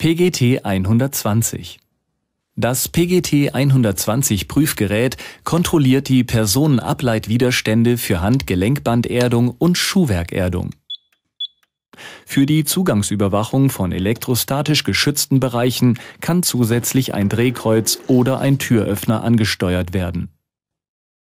PGT 120. Das PGT 120 Prüfgerät kontrolliert die Personenableitwiderstände für Handgelenkbanderdung und Schuhwerkerdung. Für die Zugangsüberwachung von elektrostatisch geschützten Bereichen kann zusätzlich ein Drehkreuz oder ein Türöffner angesteuert werden